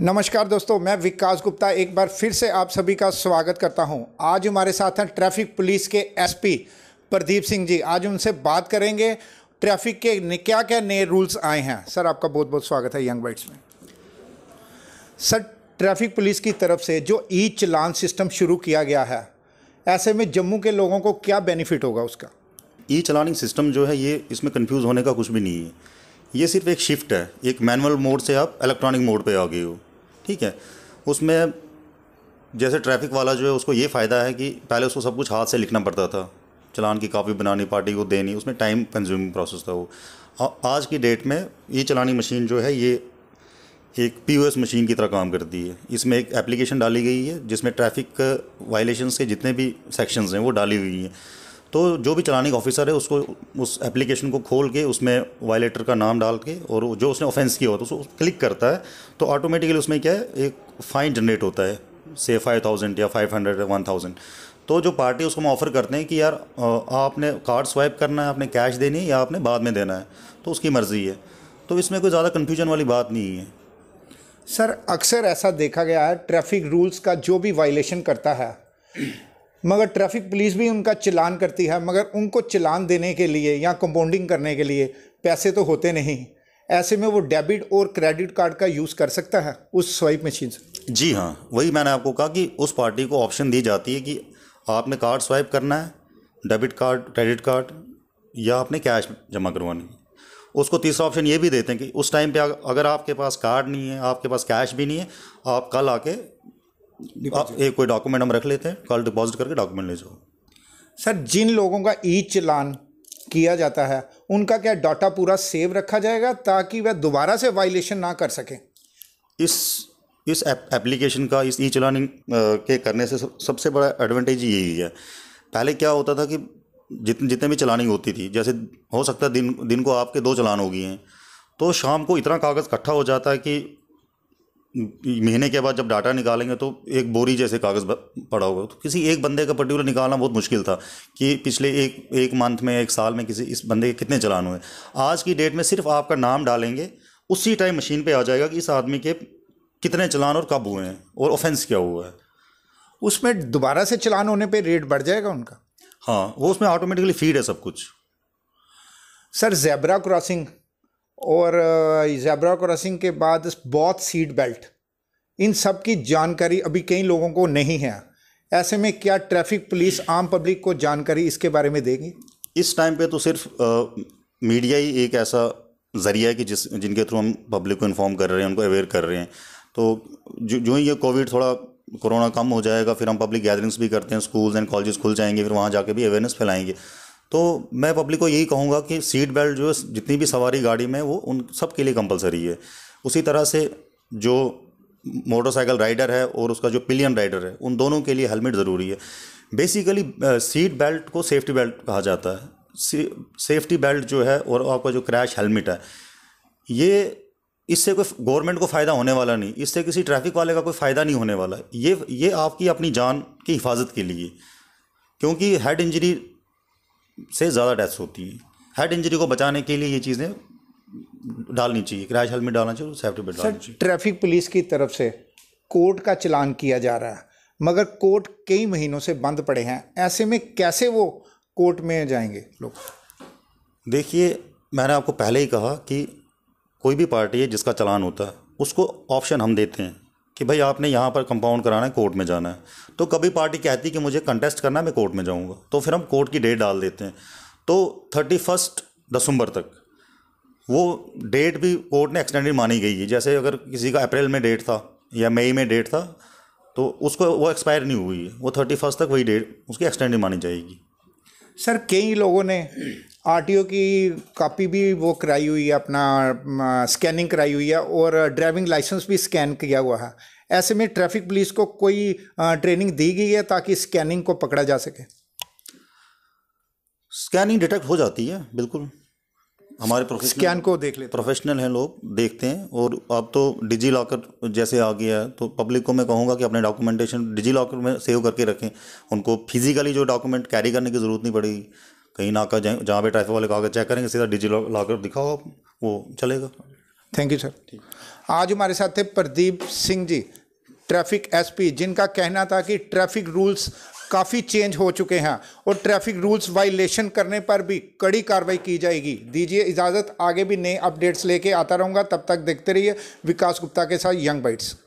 नमस्कार दोस्तों मैं विकास गुप्ता एक बार फिर से आप सभी का स्वागत करता हूं आज हमारे साथ हैं ट्रैफिक पुलिस के एसपी प्रदीप सिंह जी आज उनसे बात करेंगे ट्रैफिक के क्या क्या नए रूल्स आए हैं सर आपका बहुत बहुत स्वागत है यंग बाइट्स में सर ट्रैफिक पुलिस की तरफ से जो ई चलान सिस्टम शुरू किया गया है ऐसे में जम्मू के लोगों को क्या बेनिफिट होगा उसका ई चलानिंग सिस्टम जो है ये इसमें कंफ्यूज होने का कुछ भी नहीं है ये सिर्फ एक शिफ्ट है एक मैनुअल मोड से आप इलेक्ट्रॉनिक मोड पे आ गए हो ठीक है उसमें जैसे ट्रैफिक वाला जो है उसको ये फ़ायदा है कि पहले उसको सब कुछ हाथ से लिखना पड़ता था चलान की कापी बनानी पार्टी को देनी उसमें टाइम कंज्यूमिंग प्रोसेस था वो आज की डेट में ये चलानी मशीन जो है ये एक पी मशीन की तरह काम करती है इसमें एक एप्लीकेशन डाली गई है जिसमें ट्रैफिक वायलेशंस के जितने भी सेक्शंस हैं वो डाली हुई हैं तो जो भी चलानिंग ऑफिसर है उसको उस एप्लीकेशन को खोल के उसमें वायलेटर का नाम डाल के और जो उसने ऑफेंस किया होता है उसको क्लिक करता है तो ऑटोमेटिकली उसमें क्या है एक फ़ाइन जनरेट होता है से फाइव थाउजेंड या फाइव हंड्रेड या वन थाउजेंड तो जो पार्टी उसको हम ऑफ़र करते हैं कि यार आपने कार्ड स्वाइप करना है आपने कैश देनी है या आपने बाद में देना है तो उसकी मर्ज़ी है तो इसमें कोई ज़्यादा कन्फ्यूजन वाली बात नहीं है सर अक्सर ऐसा देखा गया है ट्रैफिक रूल्स का जो भी वायलेशन करता है मगर ट्रैफिक पुलिस भी उनका चलान करती है मगर उनको चलान देने के लिए या कंपाउंडिंग करने के लिए पैसे तो होते नहीं ऐसे में वो डेबिट और क्रेडिट कार्ड का यूज़ कर सकता है उस स्वाइप मशीन से जी हाँ वही मैंने आपको कहा कि उस पार्टी को ऑप्शन दी जाती है कि आपने कार्ड स्वाइप करना है डेबिट कार्ड क्रेडिट कार्ड या आपने कैश जमा करवानी है उसको तीसरा ऑप्शन ये भी देते हैं कि उस टाइम पे अगर आपके पास कार्ड नहीं है आपके पास कैश भी नहीं है आप कल आके एक ये कोई डॉक्यूमेंट हम रख लेते हैं कल डिपॉजिट करके डॉक्यूमेंट ले जाओ सर जिन लोगों का ई चलान किया जाता है उनका क्या डाटा पूरा सेव रखा जाएगा ताकि वह दोबारा से वायलेशन ना कर सकें इस इस एप्लीकेशन का इस ई चलानिंग के करने से सब, सबसे बड़ा एडवांटेज यही है पहले क्या होता था कि जितने जितने भी चलानिंग होती थी जैसे हो सकता है दिन दिन को आपके दो चलान हो गए हैं तो शाम को इतना कागज़ इकट्ठा हो जाता है कि महीने के बाद जब डाटा निकालेंगे तो एक बोरी जैसे कागज़ पड़ा होगा तो किसी एक बंदे का पर्टिकुलर निकालना बहुत मुश्किल था कि पिछले एक एक मंथ में एक साल में किसी इस बंदे के कितने चलान हुए आज की डेट में सिर्फ आपका नाम डालेंगे उसी टाइम मशीन पे आ जाएगा कि इस आदमी के कितने चलान और कब हुए हैं और ऑफेंस क्या हुआ है उसमें दोबारा से चलान होने पर रेट बढ़ जाएगा उनका हाँ वो उसमें ऑटोमेटिकली फीड है सब कुछ सर जेबरा क्रॉसिंग और जैबरा क्रॉसिंग के बाद बहुत सीट बेल्ट इन सब की जानकारी अभी कई लोगों को नहीं है ऐसे में क्या ट्रैफिक पुलिस आम पब्लिक को जानकारी इसके बारे में देगी इस टाइम पे तो सिर्फ आ, मीडिया ही एक ऐसा ज़रिया है कि जिस जिनके थ्रू हम पब्लिक को इन्फॉर्म कर रहे हैं उनको अवेयर कर रहे हैं तो जो जो ही ये कोविड थोड़ा कोरोना कम हो जाएगा फिर हम पब्लिक गैदरिंग्स भी करते हैं स्कूल्स एंड कॉलेजेस खुल जाएंगे फिर वहाँ जाके भी अवेयरनेस फैलाएंगे तो मैं पब्लिक को यही कहूँगा कि सीट बेल्ट जो है जितनी भी सवारी गाड़ी में वो उन सब के लिए कंपलसरी है उसी तरह से जो मोटरसाइकिल राइडर है और उसका जो पिलियन राइडर है उन दोनों के लिए हेलमेट ज़रूरी है बेसिकली सीट बेल्ट को सेफ्टी बेल्ट कहा जाता है सेफ्टी बेल्ट जो है और आपका जो क्रैश हेलमेट है ये इससे कोई गवर्नमेंट को फ़ायदा होने वाला नहीं इससे किसी ट्रैफिक वाले का कोई फ़ायदा नहीं होने वाला ये ये आपकी अपनी जान की हिफाजत के लिए क्योंकि हेड इंजरी से ज़्यादा डेथ्स होती हैं हेड इंजरी को बचाने के लिए ये चीज़ें डालनी चाहिए क्रैश हेलमेट डालना चाहिए सेफ्टी बेल्ट डालना चाहिए ट्रैफिक पुलिस की तरफ से कोर्ट का चलान किया जा रहा है मगर कोर्ट कई महीनों से बंद पड़े हैं ऐसे में कैसे वो कोर्ट में जाएंगे लोग देखिए मैंने आपको पहले ही कहा कि कोई भी पार्टी है जिसका चलान होता है उसको ऑप्शन हम देते हैं कि भाई आपने यहाँ पर कंपाउंड कराना है कोर्ट में जाना है तो कभी पार्टी कहती कि मुझे कंटेस्ट करना है मैं कोर्ट में जाऊँगा तो फिर हम कोर्ट की डेट डाल देते हैं तो थर्टी फर्स्ट दसम्बर तक वो डेट भी कोर्ट ने एक्सटेंडेड मानी गई है जैसे अगर किसी का अप्रैल में डेट था या मई में डेट था तो उसको वो एक्सपायर नहीं हुई है वो थर्टी फर्स्ट तक वही डेट उसकी एक्सटेंडेड मानी जाएगी सर कई लोगों ने आर की कॉपी भी वो कराई हुई है अपना स्कैनिंग कराई हुई है और ड्राइविंग लाइसेंस भी स्कैन किया हुआ है ऐसे में ट्रैफिक पुलिस को कोई ट्रेनिंग दी गई है ताकि स्कैनिंग को पकड़ा जा सके स्कैनिंग डिटेक्ट हो जाती है बिल्कुल हमारे स्कैन को देख ले प्रोफेशनल हैं लोग देखते हैं और अब तो डिजी लॉकर जैसे आ गया है तो पब्लिक को मैं कहूँगा कि अपने डॉक्यूमेंटेशन डिजी लॉकर में सेव करके रखें उनको फिजिकली जो डॉक्यूमेंट कैरी करने की ज़रूरत नहीं पड़ेगी कहीं ना का जहाँ पे ट्रैफिक वाले कागज चेक करेंगे सीधा डिजी लॉकर दिखाओ आप वो चलेगा थैंक यू सर आज हमारे साथ थे प्रदीप सिंह जी ट्रैफिक एसपी जिनका कहना था कि ट्रैफिक रूल्स काफ़ी चेंज हो चुके हैं और ट्रैफिक रूल्स वायलेशन करने पर भी कड़ी कार्रवाई की जाएगी दीजिए इजाज़त आगे भी नए अपडेट्स लेके आता रहूँगा तब तक देखते रहिए विकास गुप्ता के साथ यंग बाइट्स